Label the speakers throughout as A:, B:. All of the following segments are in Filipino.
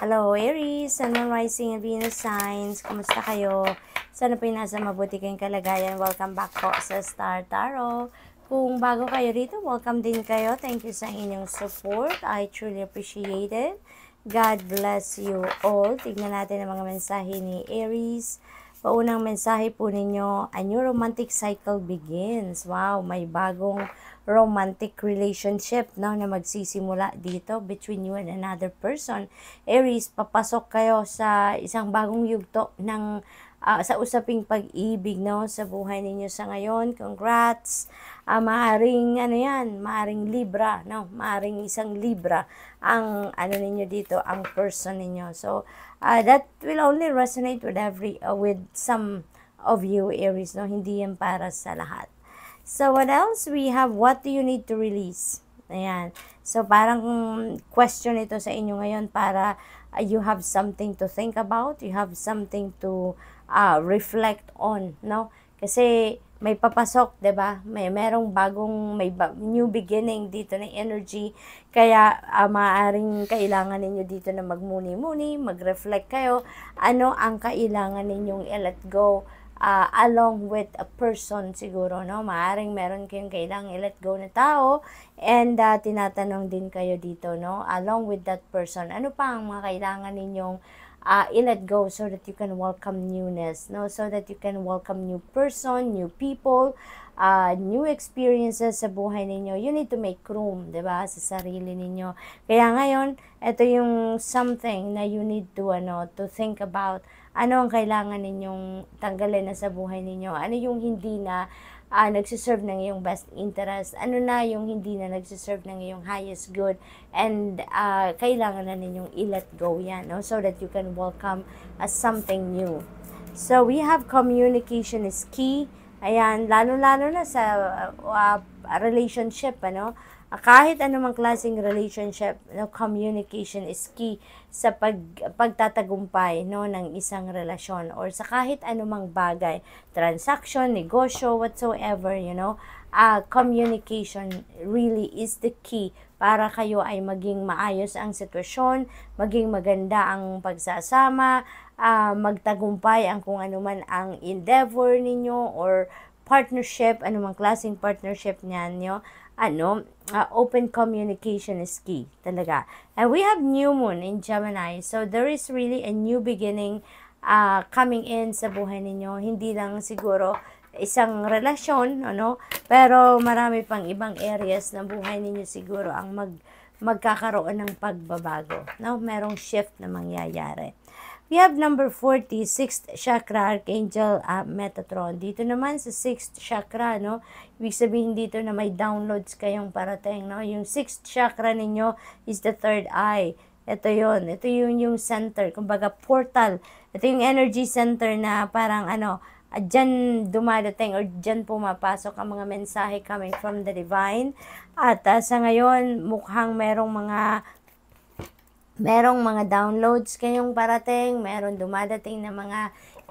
A: Hello, Aries, Sun, ano Moon, Rising, and Venus signs. Kumusta kayo? Sana po yung nasa mabuti kayong kalagayan. Welcome back po sa Star Tarot. Kung bago kayo rito, welcome din kayo. Thank you sa inyong support. I truly appreciate it. God bless you all. Tignan natin ang mga mensahe ni Aries. Aries Paunang mensahe po ninyo, a new romantic cycle begins. Wow, may bagong romantic relationship no, na magsisimula dito between you and another person. Aries, papasok kayo sa isang bagong yugto ng uh, sa usaping pag-ibig no sa buhay ninyo sa ngayon. Congrats. Uh, maaring ano 'yan, maaring Libra, no? Maaring isang Libra ang ano ninyo dito, ang person ninyo. So, uh, that will only resonate with every uh, with some of you Aries, no? Hindi yan para sa lahat. So, what else? We have what do you need to release? Ayan. So, parang question ito sa inyo ngayon para uh, you have something to think about, you have something to uh, reflect on, no? Kasi may papasok, 'di ba? May merong bagong may ba- new beginning dito na energy. Kaya uh, ah, maaring kailangan ninyo dito na magmuni-muni, mag-reflect kayo ano ang kailangan ninyong i-let go uh, along with a person siguro, no? Maaring meron kayong kailangan i-let go na tao and uh, tinatanong din kayo dito, no? Along with that person, ano pa ang mga kailangan ninyong uh, in let go so that you can welcome newness no so that you can welcome new person new people uh, new experiences sa buhay ninyo you need to make room di ba sa sarili ninyo kaya ngayon ito yung something na you need to ano to think about ano ang kailangan ninyong tanggalin na sa buhay ninyo ano yung hindi na uh, nagsiserve ng iyong best interest, ano na yung hindi na nagsiserve ng iyong highest good, and uh, kailangan na ninyong i-let go yan, no? so that you can welcome as uh, something new. So, we have communication is key. Ayan, lalo-lalo na sa uh, relationship, ano? kahit anumang klaseng relationship, no, communication is key sa pag, pagtatagumpay no, ng isang relasyon or sa kahit anumang bagay, transaction, negosyo, whatsoever, you know, uh, communication really is the key para kayo ay maging maayos ang sitwasyon, maging maganda ang pagsasama, uh, magtagumpay ang kung anuman ang endeavor ninyo or partnership, anumang klaseng partnership niyan, yo, ano, uh, open communication is key talaga. And we have new moon in Gemini, so there is really a new beginning uh, coming in sa buhay ninyo. Hindi lang siguro isang relasyon, ano, pero marami pang ibang areas ng buhay ninyo siguro ang mag magkakaroon ng pagbabago. No, merong shift na mangyayari. We have number 40, 6th chakra, Archangel uh, Metatron. Dito naman sa 6th chakra, no? Ibig sabihin dito na may downloads kayong parating, no? Yung 6th chakra ninyo is the third eye. Ito yon Ito yun yung center. Kumbaga, portal. Ito yung energy center na parang ano, uh, dyan dumadating or dyan pumapasok ang mga mensahe coming from the divine. At uh, sa ngayon, mukhang merong mga merong mga downloads kayong parating, meron dumadating na mga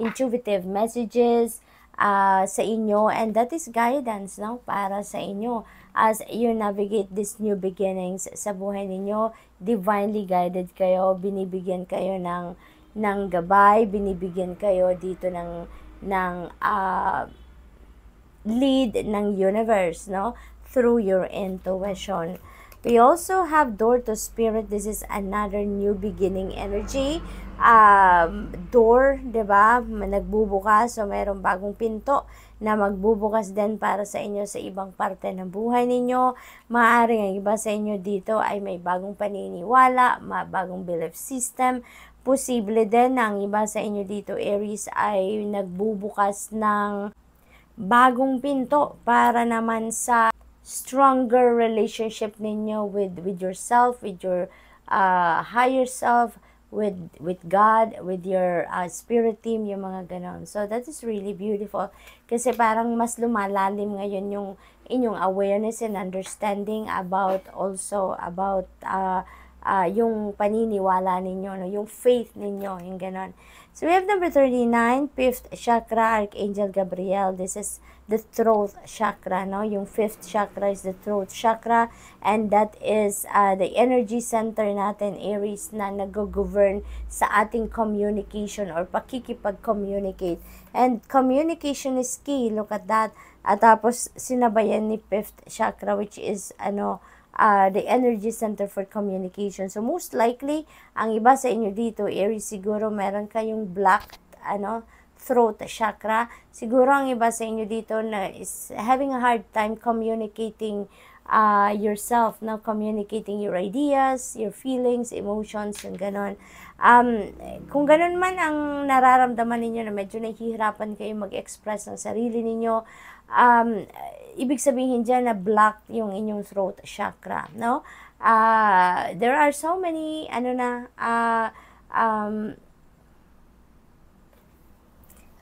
A: intuitive messages uh, sa inyo and that is guidance no para sa inyo as you navigate these new beginnings sa buhay ninyo divinely guided kayo binibigyan kayo ng ng gabay binibigyan kayo dito ng ng uh, lead ng universe no through your intuition We also have door to spirit. This is another new beginning energy. Um, door, di ba Nagbubukas. So, mayroong bagong pinto na magbubukas din para sa inyo sa ibang parte ng buhay ninyo. Maaari ang iba sa inyo dito ay may bagong paniniwala, may bagong belief system. Posible din na ang iba sa inyo dito, Aries, ay nagbubukas ng bagong pinto para naman sa stronger relationship ninyo with with yourself, with your uh, higher self, with with God, with your uh, spirit team, yung mga ganon. So that is really beautiful kasi parang mas lumalalim ngayon yung inyong awareness and understanding about also about uh, uh, yung paniniwala ninyo, no? yung faith ninyo, yung ganon. So we have number 39, fifth chakra, Archangel Gabriel. This is the throat chakra, no? Yung fifth chakra is the throat chakra and that is uh, the energy center natin, Aries, na nag-govern sa ating communication or pakikipag-communicate. And communication is key, look at that. At tapos sinabayan ni fifth chakra which is ano, uh, the Energy Center for Communication. So most likely, ang iba sa inyo dito, Aries, siguro meron kayong blocked ano, throat chakra. Siguro ang iba sa inyo dito na is having a hard time communicating uh, yourself, no? communicating your ideas, your feelings, emotions, and ganon. Um, kung ganon man ang nararamdaman ninyo na medyo nahihirapan kayo mag-express ng sarili ninyo, um, ibig sabihin dyan na block yung inyong throat chakra, no? Uh, there are so many, ano na, uh, um,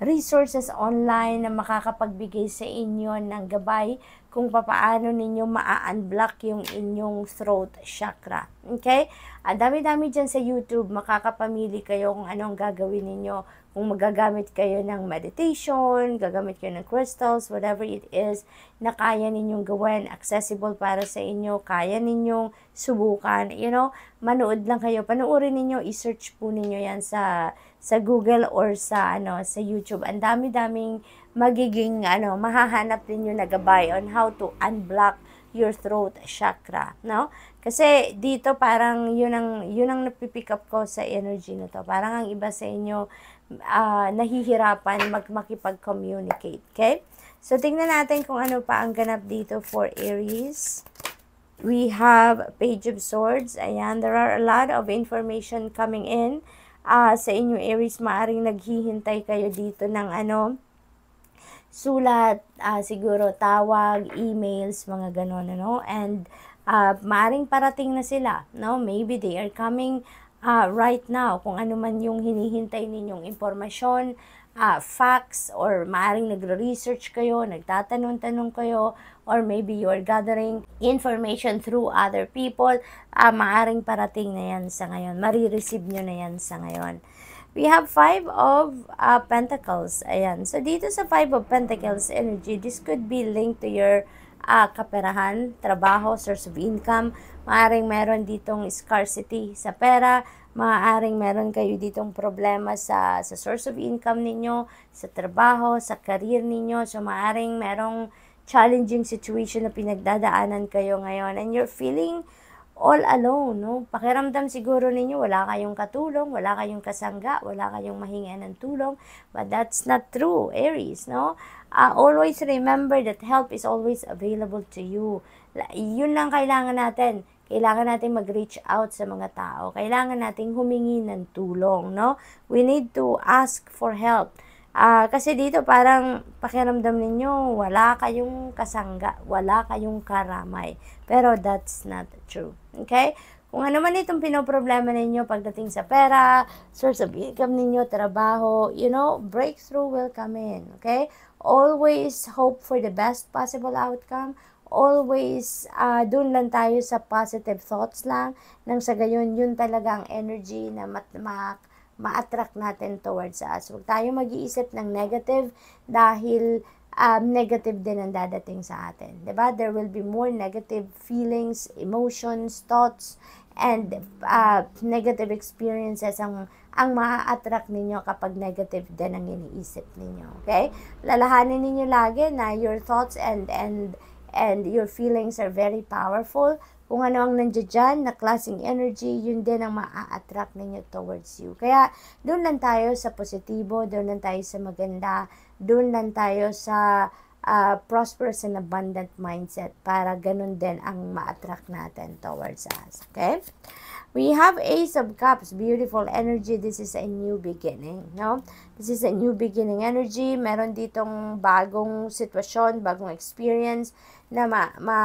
A: resources online na makakapagbigay sa inyo ng gabay kung papaano ninyo ma unblock yung inyong throat chakra. Okay? Ang dami-dami dyan sa YouTube, makakapamili kayo kung anong gagawin ninyo kung magagamit kayo ng meditation, gagamit kayo ng crystals, whatever it is na kaya ninyong gawin, accessible para sa inyo, kaya ninyong subukan, you know, manood lang kayo. Panoorin ninyo, i-search po ninyo yan sa sa Google or sa ano sa YouTube. Ang dami-daming magiging ano mahahanap ninyo na gabay on how to unblock your throat chakra, no? Kasi dito parang yun ang, yun ang napipick up ko sa energy na to. Parang ang iba sa inyo uh, nahihirapan mag makipag-communicate. Okay? So, tingnan natin kung ano pa ang ganap dito for Aries. We have Page of Swords. Ayan, there are a lot of information coming in uh, sa inyo Aries. Maaring naghihintay kayo dito ng ano, sulat, uh, siguro tawag, emails, mga ganun, ano. And uh, maaring parating na sila, no? Maybe they are coming uh, right now kung ano man yung hinihintay ninyong impormasyon, uh, facts, or maaring nagre-research kayo, nagtatanong-tanong kayo, or maybe you are gathering information through other people, uh, maaring parating na yan sa ngayon. Marireceive nyo na yan sa ngayon. We have five of uh, pentacles. Ayan. So, dito sa five of pentacles energy, this could be linked to your uh, kaperahan, trabaho, source of income. Maaring meron ditong scarcity sa pera, maaring meron kayo ditong problema sa, sa source of income ninyo, sa trabaho, sa career ninyo. So maaring merong challenging situation na pinagdadaanan kayo ngayon and you're feeling all alone, no? Pakiramdam siguro ninyo, wala kayong katulong, wala kayong kasangga, wala kayong mahinga ng tulong, but that's not true, Aries, no? Uh, always remember that help is always available to you. Yun lang kailangan natin. Kailangan natin mag-reach out sa mga tao. Kailangan nating humingi ng tulong, no? We need to ask for help Uh, kasi dito parang pakiramdam ninyo, wala kayong kasangga, wala kayong karamay. Pero that's not true. Okay? Kung ano man itong pinoproblema ninyo pagdating sa pera, source of income ninyo, trabaho, you know, breakthrough will come in. Okay? Always hope for the best possible outcome always uh, ah, doon lang tayo sa positive thoughts lang nang sa gayon yun talaga ang energy na mat- ma-attract natin towards us. Huwag tayong mag-iisip ng negative dahil um, negative din ang dadating sa atin. ba? Diba? There will be more negative feelings, emotions, thoughts, and uh, negative experiences ang ang maa-attract ninyo kapag negative din ang iniisip ninyo. Okay? Lalahanin ninyo lagi na your thoughts and and and your feelings are very powerful. Kung ano ang nandiyan na klaseng energy, yun din ang maa-attract ninyo towards you. Kaya, doon lang tayo sa positibo, doon lang tayo sa maganda, doon lang tayo sa uh, prosperous and abundant mindset para ganun din ang maa attract natin towards us. Okay? We have Ace of Cups, beautiful energy. This is a new beginning, no? This is a new beginning energy. Meron ditong bagong sitwasyon, bagong experience na ma, ma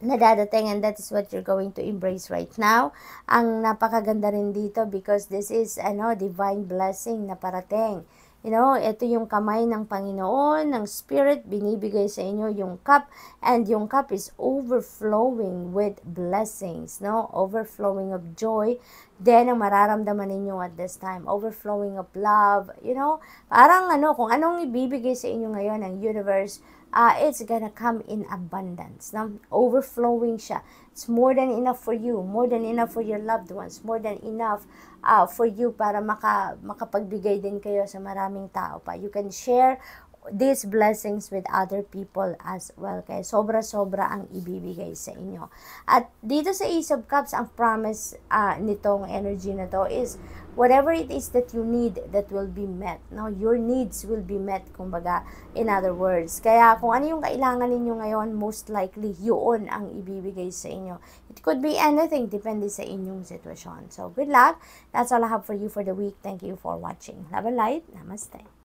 A: nadadating and that is what you're going to embrace right now. Ang napakaganda rin dito because this is ano divine blessing na parating. You know, ito yung kamay ng Panginoon, ng Spirit, binibigay sa inyo yung cup, and yung cup is overflowing with blessings, no? Overflowing of joy, then ang mararamdaman ninyo at this time, overflowing of love, you know? Parang ano, kung anong ibibigay sa inyo ngayon ng universe, uh, it's gonna come in abundance. No? Overflowing siya. It's more than enough for you, more than enough for your loved ones, more than enough uh, for you para maka, makapagbigay din kayo sa maraming tao pa. You can share these blessings with other people as well. Kaya sobra-sobra ang ibibigay sa inyo. At dito sa Ace of Cups, ang promise uh, nitong energy na to is whatever it is that you need that will be met. No? Your needs will be met, kumbaga, in other words. Kaya kung ano yung kailangan ninyo ngayon, most likely yun ang ibibigay sa inyo. It could be anything, depende sa inyong sitwasyon. So, good luck. That's all I have for you for the week. Thank you for watching. Love and light. Namaste.